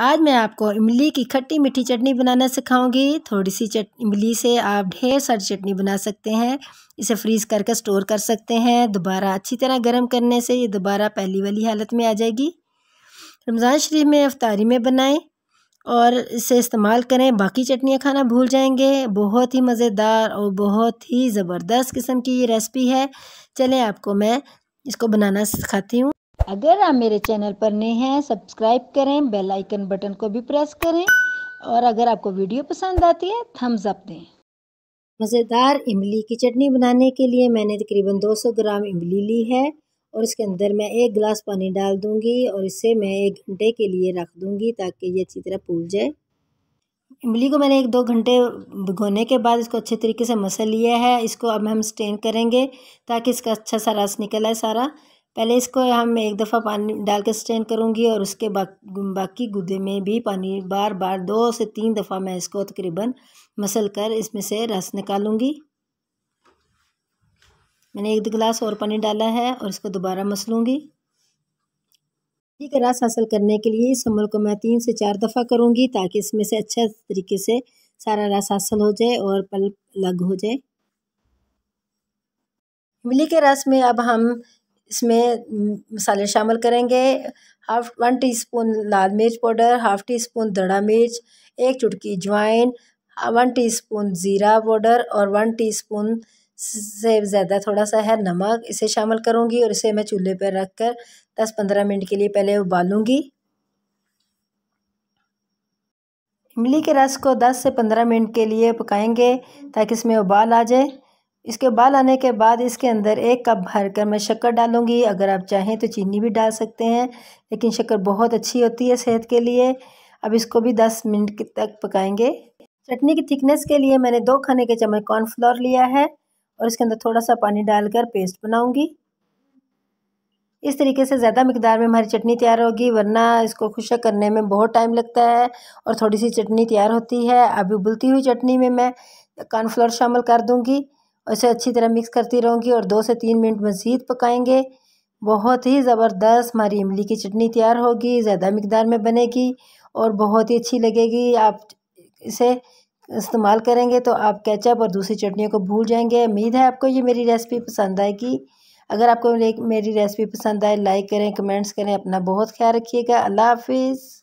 आज मैं आपको इमली की खट्टी मीठी चटनी बनाना सिखाऊंगी थोड़ी सी चट इमली से आप ढेर सारी चटनी बना सकते हैं इसे फ्रीज़ करके स्टोर कर सकते हैं दोबारा अच्छी तरह गर्म करने से ये दोबारा पहली वाली हालत में आ जाएगी रमज़ान शरीफ में अफ्तारी में बनाएं और इसे इस्तेमाल करें बाकी चटनियाँ खाना भूल जाएंगे बहुत ही मज़ेदार और बहुत ही ज़बरदस्त किस्म की ये रेसिपी है चलें आपको मैं इसको बनाना सिखाती हूँ अगर आप मेरे चैनल पर नए हैं सब्सक्राइब करें बेल आइकन बटन को भी प्रेस करें और अगर आपको वीडियो पसंद आती है थम्स अप दें मज़ेदार इमली की चटनी बनाने के लिए मैंने तकरीबन 200 ग्राम इमली ली है और इसके अंदर मैं एक गिलास पानी डाल दूँगी और इसे मैं एक घंटे के लिए रख दूँगी ताकि ये अच्छी तरह फूल जाए इमली को मैंने एक दो घंटे भिगोने के बाद इसको अच्छे तरीके से मसल लिया है इसको अब हम स्टेन करेंगे ताकि इसका अच्छा सा रस निकल आए सारा पहले इसको हम एक दफ़ा पानी डाल कर स्ट्रेन करूँगी और उसके बाकी गुदे में भी पानी बार बार दो से तीन दफ़ा मैं इसको तकरीबन मसल कर इसमें से रस निकालूँगी मैंने एक गिलास और पानी डाला है और इसको दोबारा मसलूँगी ठीक है रस हासिल करने के लिए इस अमल को मैं तीन से चार दफ़ा करूँगी ताकि इसमें से अच्छा तरीके से सारा रस हासिल हो जाए और पल्प अलग हो जाए इमली के रस में अब हम इसमें मसाले शामिल करेंगे हाफ वन टीस्पून लाल मिर्च पाउडर हाफ़ टी स्पून दड़ा मिर्च एक चुटकी ज्वाइन वन टीस्पून ज़ीरा पाउडर और वन टीस्पून से ज़्यादा थोड़ा सा है नमक इसे शामिल करूँगी और इसे मैं चूल्हे पर रख कर दस पंद्रह मिनट के लिए पहले उबालूँगी इमली के रस को दस से पंद्रह मिनट के लिए पकाएंगे ताकि इसमें उबाल आ जाए इसके उबाल आने के बाद इसके अंदर एक कप भर कर मैं शक्कर डालूँगी अगर आप चाहें तो चीनी भी डाल सकते हैं लेकिन शक्कर बहुत अच्छी होती है सेहत के लिए अब इसको भी दस मिनट तक पकाएंगे चटनी की थिकनेस के लिए मैंने दो खाने के चम्मच कॉर्नफ्लोर लिया है और इसके अंदर थोड़ा सा पानी डालकर पेस्ट बनाऊँगी इस तरीके से ज़्यादा मकदार में हमारी चटनी तैयार होगी वरना इसको खुशक करने में बहुत टाइम लगता है और थोड़ी सी चटनी तैयार होती है अभी उबलती हुई चटनी में मैं कॉर्नफ्लोर शामिल कर दूँगी इसे अच्छी तरह मिक्स करती रहूँगी और दो से तीन मिनट मज़ीद पकाएंगे बहुत ही ज़बरदस्त हमारी इमली की चटनी तैयार होगी ज़्यादा मकदार में बनेगी और बहुत ही अच्छी लगेगी आप इसे इस्तेमाल करेंगे तो आप कैचअप और दूसरी चटनियों को भूल जाएंगे उम्मीद है आपको ये मेरी रेसिपी पसंद आएगी अगर आपको मेरी रेसिपी पसंद आए लाइक करें कमेंट्स करें अपना बहुत ख्याल रखिएगा अल्लाह हाफिज़